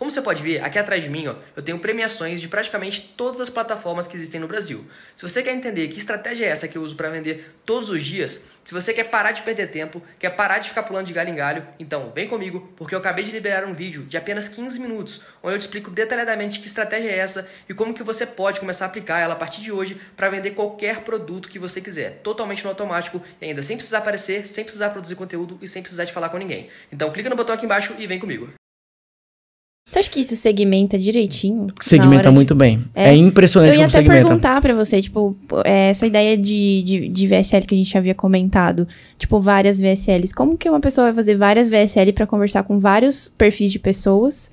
Como você pode ver, aqui atrás de mim ó, eu tenho premiações de praticamente todas as plataformas que existem no Brasil. Se você quer entender que estratégia é essa que eu uso para vender todos os dias, se você quer parar de perder tempo, quer parar de ficar pulando de galho em galho, então vem comigo, porque eu acabei de liberar um vídeo de apenas 15 minutos, onde eu te explico detalhadamente que estratégia é essa e como que você pode começar a aplicar ela a partir de hoje para vender qualquer produto que você quiser, totalmente no automático e ainda sem precisar aparecer, sem precisar produzir conteúdo e sem precisar de falar com ninguém. Então clica no botão aqui embaixo e vem comigo. Você acha que isso segmenta direitinho? Segmenta muito de... bem. É, é impressionante como segmenta. Eu ia até perguntar pra você, tipo, é, essa ideia de, de, de, VSL que a gente havia comentado, tipo, várias VSLs. Como que uma pessoa vai fazer várias VSL para conversar com vários perfis de pessoas?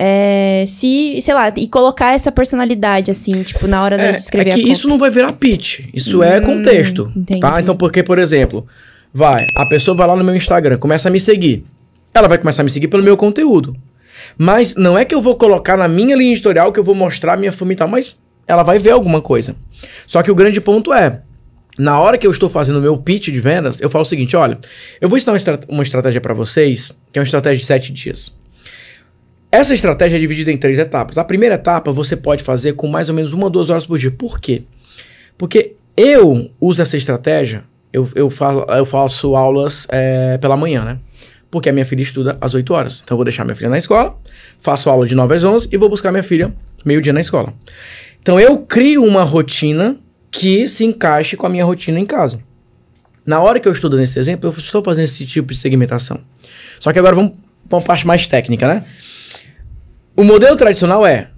É, se, sei lá, e colocar essa personalidade, assim, tipo, na hora é, de escrever é que isso não vai virar pitch. Isso é hum, é contexto, tá? entendi. tá? Então, porque, por exemplo, vai, a pessoa vai lá no meu Instagram, começa a me seguir. Ela vai começar a me seguir pelo meu conteúdo. Mas não é que eu vou colocar na minha linha editorial que eu vou mostrar a minha família e tal, mas ela vai ver alguma coisa. Só que o grande ponto é, na hora que eu estou fazendo o meu pitch de vendas, eu falo o seguinte: olha, eu vou ensinar uma, estrat uma estratégia para vocês, que é uma estratégia de 7 dias. Essa estratégia é dividida em três etapas. A primeira etapa você pode fazer com mais ou menos uma ou duas horas por dia. Por quê? Porque eu uso essa estratégia, eu, eu, falo, eu faço aulas é, pela manhã, né? porque a minha filha estuda às 8 horas. Então eu vou deixar minha filha na escola, faço aula de 9 às 11 e vou buscar minha filha meio-dia na escola. Então eu crio uma rotina que se encaixe com a minha rotina em casa. Na hora que eu estudo nesse exemplo, eu estou fazendo esse tipo de segmentação. Só que agora vamos para uma parte mais técnica, né? O modelo tradicional é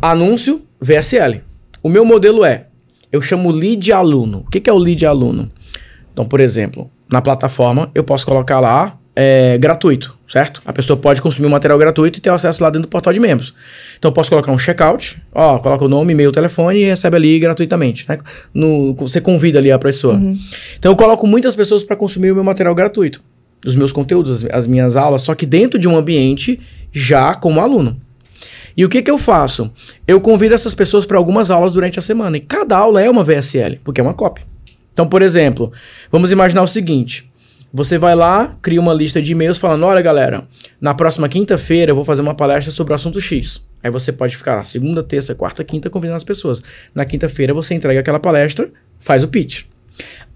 anúncio VSL. O meu modelo é, eu chamo lead aluno. O que, que é o lead aluno? Então, por exemplo, na plataforma eu posso colocar lá é, gratuito, certo? A pessoa pode consumir o um material gratuito e ter acesso lá dentro do portal de membros. Então eu posso colocar um checkout, ó, coloca o nome, e-mail, telefone e recebe ali gratuitamente. Né? No, você convida ali a pessoa. Uhum. Então eu coloco muitas pessoas para consumir o meu material gratuito, os meus conteúdos, as, as minhas aulas, só que dentro de um ambiente já como aluno. E o que, que eu faço? Eu convido essas pessoas para algumas aulas durante a semana. E cada aula é uma VSL, porque é uma cópia. Então, por exemplo, vamos imaginar o seguinte: você vai lá, cria uma lista de e-mails falando: olha, galera, na próxima quinta-feira eu vou fazer uma palestra sobre o assunto X. Aí você pode ficar lá segunda, terça, quarta, quinta convidando as pessoas. Na quinta-feira você entrega aquela palestra, faz o pitch.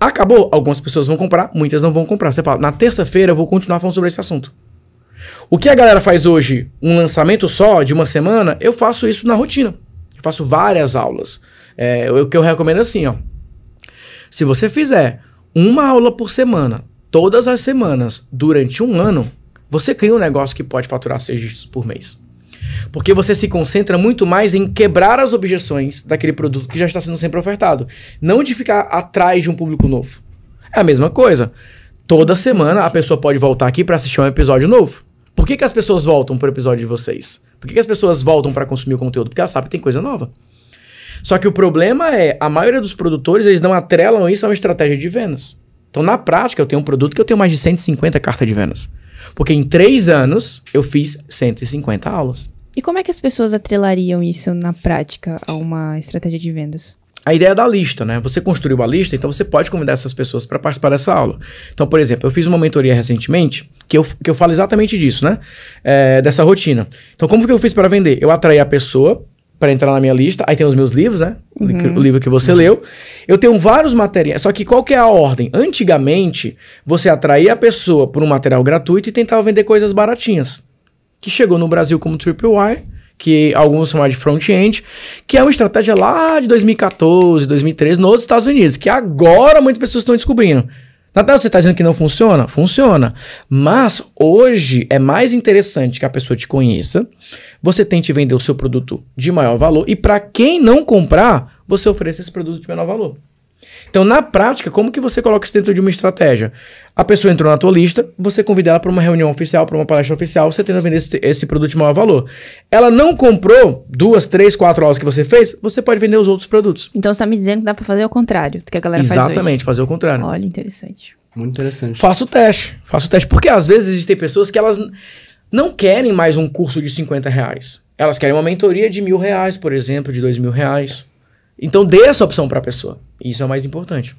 Acabou, algumas pessoas vão comprar, muitas não vão comprar. Você fala: na terça-feira eu vou continuar falando sobre esse assunto. O que a galera faz hoje, um lançamento só de uma semana, eu faço isso na rotina. Eu faço várias aulas. É, o que eu recomendo é assim, ó. Se você fizer uma aula por semana, todas as semanas, durante um ano, você cria um negócio que pode faturar seis dígitos por mês. Porque você se concentra muito mais em quebrar as objeções daquele produto que já está sendo sempre ofertado, não de ficar atrás de um público novo. É a mesma coisa. Toda semana a pessoa pode voltar aqui para assistir um episódio novo. Por que, que as pessoas voltam para o episódio de vocês? Por que, que as pessoas voltam para consumir o conteúdo? Porque elas sabem que tem coisa nova. Só que o problema é, a maioria dos produtores, eles não atrelam isso a uma estratégia de vendas. Então, na prática, eu tenho um produto que eu tenho mais de 150 cartas de vendas. Porque em três anos, eu fiz 150 aulas. E como é que as pessoas atrelariam isso na prática a uma estratégia de vendas? A ideia é da lista, né? Você construiu a lista, então você pode convidar essas pessoas para participar dessa aula. Então, por exemplo, eu fiz uma mentoria recentemente que eu, que eu falo exatamente disso, né? É, dessa rotina. Então, como que eu fiz para vender? Eu atraí a pessoa para entrar na minha lista, aí tem os meus livros, né? uhum. o livro que você uhum. leu. Eu tenho vários materiais, só que qual que é a ordem? Antigamente, você atraía a pessoa por um material gratuito e tentava vender coisas baratinhas. Que chegou no Brasil como Tripwire, que alguns chamam de front-end, que é uma estratégia lá de 2014, 2013, nos Estados Unidos, que agora muitas pessoas estão descobrindo. Natal, você está dizendo que não funciona? Funciona. Mas hoje é mais interessante que a pessoa te conheça, você tente vender o seu produto de maior valor e para quem não comprar, você ofereça esse produto de menor valor. Então, na prática, como que você coloca isso dentro de uma estratégia? A pessoa entrou na tua lista, você é convida ela para uma reunião oficial, para uma palestra oficial, você tenta vender esse, esse produto de maior valor. Ela não comprou duas, três, quatro aulas que você fez, você pode vender os outros produtos. Então, você está me dizendo que dá para fazer o contrário do que a galera Exatamente, faz Exatamente, fazer o contrário. Olha, interessante. Muito interessante. Faça o teste, faça o teste. Porque, às vezes, existem pessoas que elas não querem mais um curso de 50 reais. Elas querem uma mentoria de mil reais, por exemplo, de dois mil reais. Então dê essa opção para a pessoa. Isso é o mais importante.